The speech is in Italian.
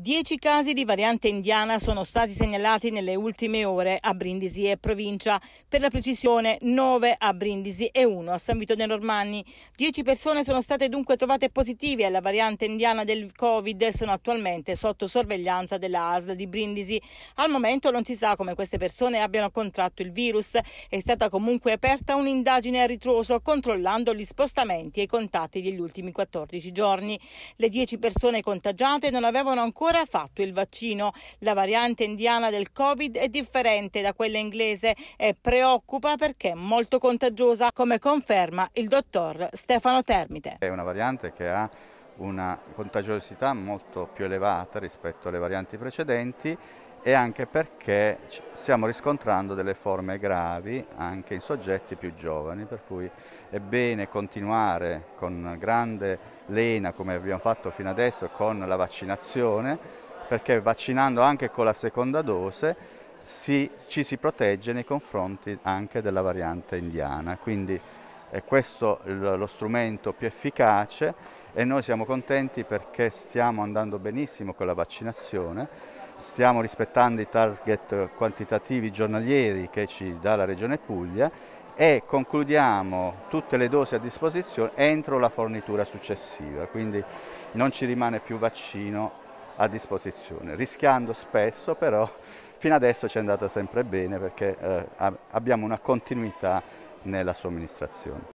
Dieci casi di variante indiana sono stati segnalati nelle ultime ore a Brindisi e provincia, per la precisione 9 a Brindisi e 1 a San Vito dei Normanni. Dieci persone sono state dunque trovate positive alla variante indiana del Covid e sono attualmente sotto sorveglianza della ASL di Brindisi. Al momento non si sa come queste persone abbiano contratto il virus. È stata comunque aperta un'indagine a ritroso controllando gli spostamenti e i contatti degli ultimi 14 giorni. Le dieci persone contagiate non avevano ancora ancora fatto il vaccino. La variante indiana del Covid è differente da quella inglese e preoccupa perché è molto contagiosa, come conferma il dottor Stefano Termite. È una variante che ha una contagiosità molto più elevata rispetto alle varianti precedenti e anche perché stiamo riscontrando delle forme gravi anche in soggetti più giovani, per cui è bene continuare con grande lena come abbiamo fatto fino adesso con la vaccinazione, perché vaccinando anche con la seconda dose si, ci si protegge nei confronti anche della variante indiana, quindi eh, è questo lo strumento più efficace e noi siamo contenti perché stiamo andando benissimo con la vaccinazione, stiamo rispettando i target quantitativi giornalieri che ci dà la Regione Puglia e concludiamo tutte le dosi a disposizione entro la fornitura successiva, quindi non ci rimane più vaccino a disposizione, rischiando spesso però fino adesso ci è andata sempre bene perché eh, abbiamo una continuità nella somministrazione.